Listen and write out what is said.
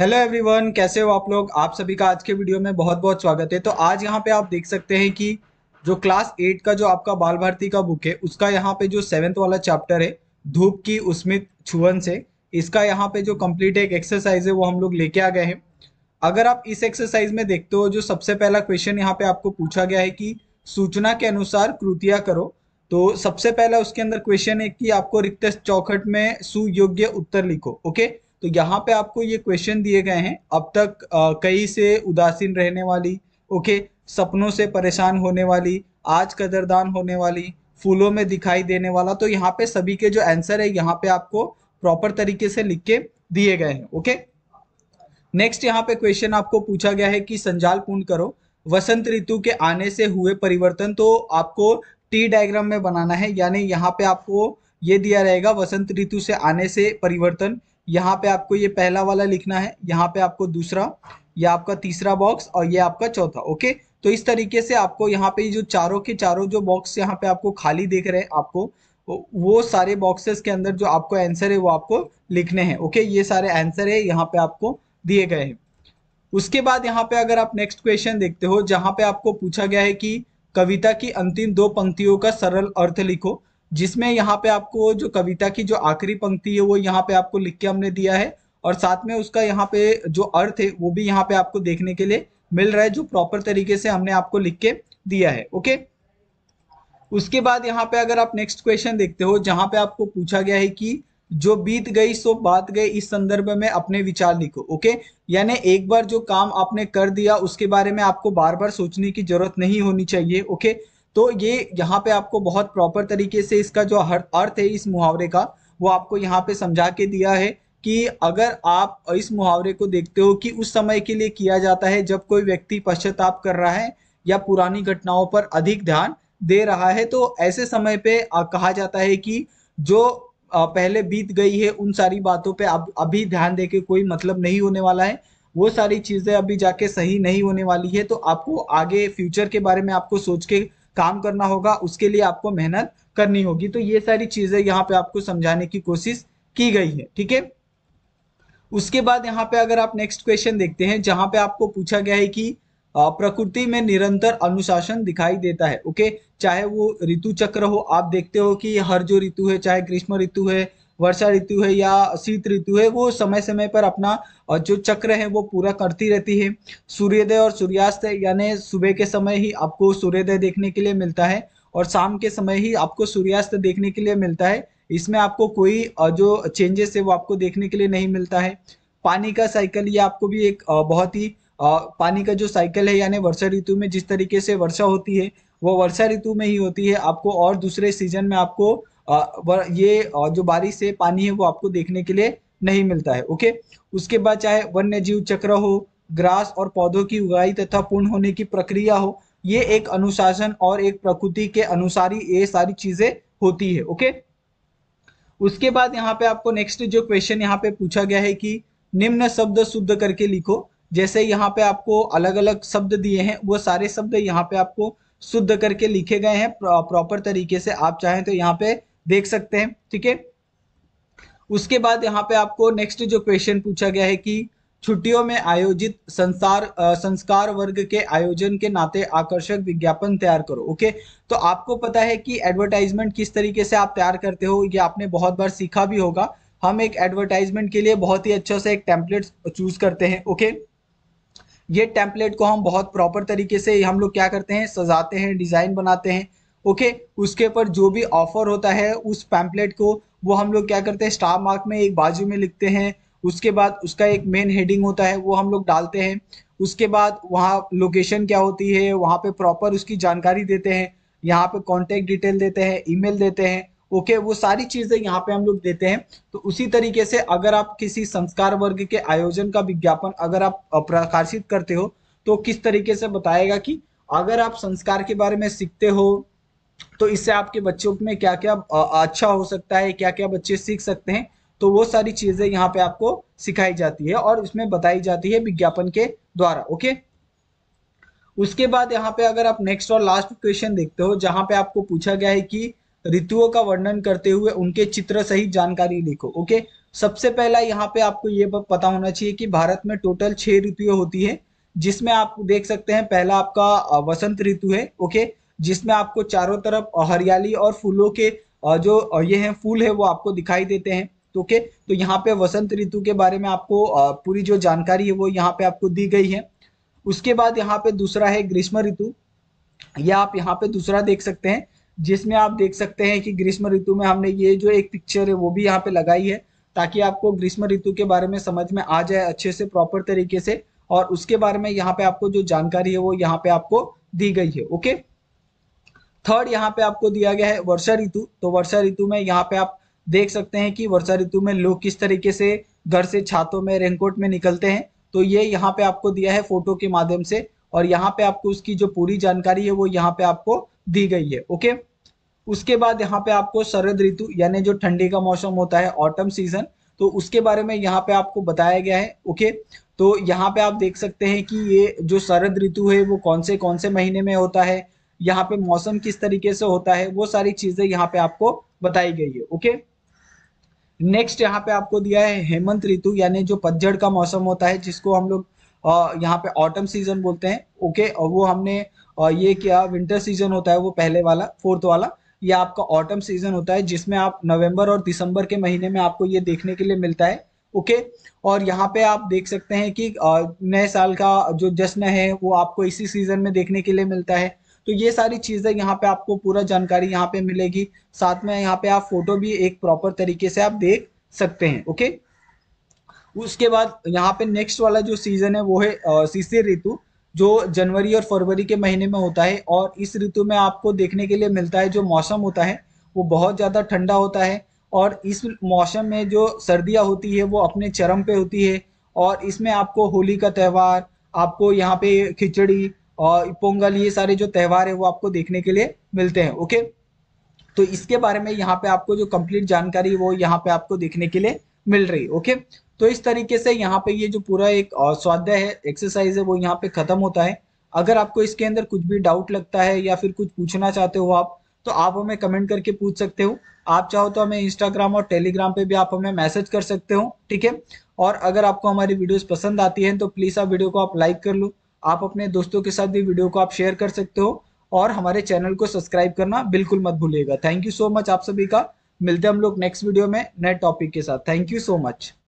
hello everyone कैसे हो आप लोग आप सभी का आज के वीडियो में बहुत बहुत स्वागत है तो आज यहाँ पे आप देख सकते हैं कि जो क्लास एट का जो आपका बाल भारती का बुक है उसका यहाँ पे जो सेवेंथ वाला चैप्टर है धूप की उसमित छुवन से इसका यहाँ पे जो कंप्लीट एक एक्सरसाइज है वो हम लोग लेके आ गए हैं अगर आप इस एक्सरसाइज में देखते हो जो सबसे पहला क्वेश्चन यहाँ पे आपको पूछा गया है कि सूचना के अनुसार कृतिया करो तो सबसे पहला उसके अंदर क्वेश्चन है कि आपको रिक्त चौखट में सुयोग्य उत्तर लिखो ओके तो यहाँ पे आपको ये क्वेश्चन दिए गए हैं अब तक कई से उदासीन रहने वाली ओके सपनों से परेशान होने वाली आज कदरदान होने वाली फूलों में दिखाई देने वाला तो यहाँ पे सभी के जो आंसर है यहाँ पे आपको प्रॉपर तरीके से लिख के दिए गए हैं ओके नेक्स्ट यहाँ पे क्वेश्चन आपको पूछा गया है कि संजाल पूर्ण करो वसंत ऋतु के आने से हुए परिवर्तन तो आपको टी डायग्राम में बनाना है यानी यहाँ पे आपको ये दिया रहेगा वसंत ऋतु से आने से परिवर्तन यहाँ पे आपको ये पहला वाला लिखना है यहाँ पे आपको दूसरा ये आपका तीसरा बॉक्स और ये आपका चौथा ओके तो इस तरीके से आपको यहाँ पे जो चारों के चारों जो बॉक्स यहाँ पे आपको खाली देख रहे हैं आपको वो सारे बॉक्सेस के अंदर जो आपको आंसर है वो आपको लिखने हैं ओके ये सारे आंसर है यहाँ पे आपको दिए गए हैं उसके बाद यहाँ पे अगर आप नेक्स्ट क्वेश्चन देखते हो जहाँ पे आपको पूछा गया है कि कविता की अंतिम दो पंक्तियों का सरल अर्थ लिखो जिसमें यहाँ पे आपको जो कविता की जो आखिरी पंक्ति है वो यहाँ पे आपको लिख के हमने दिया है और साथ में उसका यहाँ पे जो अर्थ है वो भी यहाँ पे आपको देखने के लिए मिल रहा है जो प्रॉपर तरीके से हमने आपको लिख के दिया है ओके उसके बाद यहाँ पे अगर आप नेक्स्ट क्वेश्चन देखते हो जहां पे आपको पूछा गया है कि जो बीत गई सो बात गई इस संदर्भ में अपने विचार लिखो ओके यानी एक बार जो काम आपने कर दिया उसके बारे में आपको बार बार सोचने की जरूरत नहीं होनी चाहिए ओके तो ये यहाँ पे आपको बहुत प्रॉपर तरीके से इसका जो हर अर्थ है इस मुहावरे का वो आपको यहाँ पे समझा के दिया है कि अगर आप इस मुहावरे को देखते हो कि उस समय के लिए किया जाता है जब कोई व्यक्ति पश्चाताप कर रहा है या पुरानी घटनाओं पर अधिक ध्यान दे रहा है तो ऐसे समय पे कहा जाता है कि जो पहले बीत गई है उन सारी बातों पे अब अभी ध्यान दे के कोई मतलब नहीं होने वाला है वो सारी चीज़ें अभी जाके सही नहीं होने वाली है तो आपको आगे फ्यूचर के बारे में आपको सोच के काम करना होगा उसके लिए आपको मेहनत करनी होगी तो ये सारी चीजें यहाँ पे आपको समझाने की कोशिश की गई है ठीक है उसके बाद यहाँ पे अगर आप नेक्स्ट क्वेश्चन देखते हैं जहां पे आपको पूछा गया है कि प्रकृति में निरंतर अनुशासन दिखाई देता है ओके चाहे वो ऋतु चक्र हो आप देखते हो कि हर जो ऋतु है चाहे ग्रीष्म ऋतु है वर्षा ऋतु है या शीत ऋतु है वो समय समय पर अपना जो चक्र है वो पूरा करती रहती है सूर्योदय और सूर्यास्त यानी सुबह के समय ही आपको सूर्योदय देखने के लिए मिलता है और शाम के समय ही आपको सूर्यास्त देखने के लिए मिलता है इसमें आपको कोई जो चेंजेस है वो आपको देखने के लिए नहीं मिलता है पानी का साइकिल ये आपको भी एक बहुत ही पानी का जो साइकिल है यानी वर्षा ऋतु में जिस तरीके से वर्षा होती है वो वर्षा ऋतु में ही होती है आपको और दूसरे सीजन में आपको ये जो बारिश से पानी है वो आपको देखने के लिए नहीं मिलता है ओके उसके बाद चाहे वन्य जीव चक्र हो ग्रास और पौधों की उगाई तथा पूर्ण होने की प्रक्रिया हो ये एक अनुशासन और एक प्रकृति के अनुसार ही ये सारी चीजें होती है ओके उसके बाद यहाँ पे आपको नेक्स्ट जो क्वेश्चन यहाँ पे पूछा गया है कि निम्न शब्द शुद्ध करके लिखो जैसे यहाँ पे आपको अलग अलग शब्द दिए हैं वो सारे शब्द यहाँ पे आपको शुद्ध करके लिखे गए हैं प्रॉपर तरीके से आप चाहें तो यहाँ पे देख सकते हैं ठीक है उसके बाद यहाँ पे आपको नेक्स्ट जो क्वेश्चन पूछा गया है कि छुट्टियों में आयोजित संसार आ, संस्कार वर्ग के आयोजन के नाते आकर्षक विज्ञापन तैयार करो ओके तो आपको पता है कि एडवर्टाइजमेंट किस तरीके से आप तैयार करते हो ये आपने बहुत बार सीखा भी होगा हम एक एडवर्टाइजमेंट के लिए बहुत ही अच्छा से एक टेम्पलेट चूज करते हैं ओके ये टेम्पलेट को हम बहुत प्रॉपर तरीके से हम लोग क्या करते हैं सजाते हैं डिजाइन बनाते हैं ओके उसके ऊपर जो भी ऑफर होता है उस पैम्पलेट को वो हम लोग क्या करते हैं स्टार मार्क में एक बाजू में लिखते हैं उसके बाद उसका एक मेन हेडिंग होता है वो हम लोग डालते हैं उसके बाद वहाँ लोकेशन क्या होती है वहाँ पे प्रॉपर उसकी जानकारी देते हैं यहाँ पे कॉन्टेक्ट डिटेल देते हैं ईमेल देते हैं ओके वो सारी चीज़ें यहाँ पे हम लोग देते हैं तो उसी तरीके से अगर आप किसी संस्कार वर्ग के आयोजन का विज्ञापन अगर आप प्रकाशित करते हो तो किस तरीके से बताएगा कि अगर आप संस्कार के बारे में सीखते हो तो इससे आपके बच्चों में क्या क्या अच्छा हो सकता है क्या क्या बच्चे सीख सकते हैं तो वो सारी चीजें यहाँ पे आपको सिखाई जाती है और इसमें बताई जाती है विज्ञापन के द्वारा ओके उसके बाद यहाँ पे अगर आप नेक्स्ट और लास्ट क्वेश्चन देखते हो जहां पे आपको पूछा गया है कि ऋतुओं का वर्णन करते हुए उनके चित्र सहित जानकारी लिखो ओके सबसे पहला यहाँ पे आपको ये पता होना चाहिए कि भारत में टोटल छह ऋतुएं होती है जिसमें आप देख सकते हैं पहला आपका वसंत ऋतु है ओके जिसमें आपको चारों तरफ हरियाली और फूलों के जो ये हैं फूल है वो आपको दिखाई देते हैं तो ओके तो, तो यहाँ पे वसंत ऋतु के बारे में आपको पूरी जो जानकारी है वो यहाँ पे आपको दी गई है उसके बाद यहाँ पे दूसरा है ग्रीष्म ऋतु यह आप यहाँ पे दूसरा देख सकते हैं जिसमें आप देख सकते हैं कि ग्रीष्म ऋतु में हमने ये जो एक पिक्चर है वो भी यहाँ पे लगाई है ताकि आपको ग्रीष्म ऋतु के बारे में समझ में आ जाए अच्छे से प्रॉपर तरीके से और उसके बारे में यहाँ पे आपको जो जानकारी है वो यहाँ पे आपको दी गई है ओके थर्ड यहाँ पे आपको दिया गया है वर्षा ऋतु तो वर्षा ऋतु में यहाँ पे आप देख सकते हैं कि वर्षा ऋतु में लोग किस तरीके से घर से छातों में रेनकोट में निकलते हैं तो ये यहाँ पे आपको दिया है फोटो के माध्यम से और यहाँ पे आपको उसकी जो पूरी जानकारी है वो यहाँ पे आपको दी गई है ओके उसके बाद यहाँ पे आपको शरद ऋतु यानी जो ठंडी का मौसम होता है ऑटम सीजन तो उसके बारे में यहाँ पे आपको बताया गया है ओके तो यहाँ पे आप देख सकते हैं कि ये जो शरद ऋतु है वो कौन से कौन से महीने में होता है यहाँ पे मौसम किस तरीके से होता है वो सारी चीजें यहाँ पे आपको बताई गई है ओके नेक्स्ट यहाँ पे आपको दिया है हेमंत ऋतु यानी जो पतझड़ का मौसम होता है जिसको हम लोग यहाँ पे ऑटम सीजन बोलते हैं ओके और वो हमने ये किया विंटर सीजन होता है वो पहले वाला फोर्थ वाला ये आपका ऑटम सीजन होता है जिसमें आप नवंबर और दिसंबर के महीने में आपको ये देखने के लिए मिलता है ओके और यहाँ पे आप देख सकते हैं कि नए साल का जो जश्न है वो आपको इसी सीजन में देखने के लिए मिलता है तो ये सारी चीज़ें यहाँ पे आपको पूरा जानकारी यहाँ पे मिलेगी साथ में यहाँ पे आप फोटो भी एक प्रॉपर तरीके से आप देख सकते हैं ओके उसके बाद यहाँ पे नेक्स्ट वाला जो सीजन है वो है शिशिर ऋतु जो जनवरी और फरवरी के महीने में होता है और इस ऋतु में आपको देखने के लिए मिलता है जो मौसम होता है वो बहुत ज़्यादा ठंडा होता है और इस मौसम में जो सर्दियाँ होती है वो अपने चरम पे होती है और इसमें आपको होली का त्यौहार आपको यहाँ पे खिचड़ी और पोंगल ये सारे जो त्यौहार है वो आपको देखने के लिए मिलते हैं ओके तो इसके बारे में यहाँ पे आपको जो कंप्लीट जानकारी वो यहाँ पे आपको देखने के लिए मिल रही ओके तो इस तरीके से यहाँ पे ये जो पूरा एक स्वाध्याय है एक्सरसाइज है वो यहाँ पे खत्म होता है अगर आपको इसके अंदर कुछ भी डाउट लगता है या फिर कुछ पूछना चाहते हो आप तो आप हमें कमेंट करके पूछ सकते हो आप चाहो तो हमें इंस्टाग्राम और टेलीग्राम पे भी आप हमें मैसेज कर सकते हो ठीक है और अगर आपको हमारी वीडियोस पसंद आती है तो प्लीज़ आप वीडियो को आप लाइक कर लो आप अपने दोस्तों के साथ भी वीडियो को आप शेयर कर सकते हो और हमारे चैनल को सब्सक्राइब करना बिल्कुल मत भूलिएगा थैंक यू सो मच आप सभी का मिलते हैं हम लोग नेक्स्ट वीडियो में नए टॉपिक के साथ थैंक यू सो मच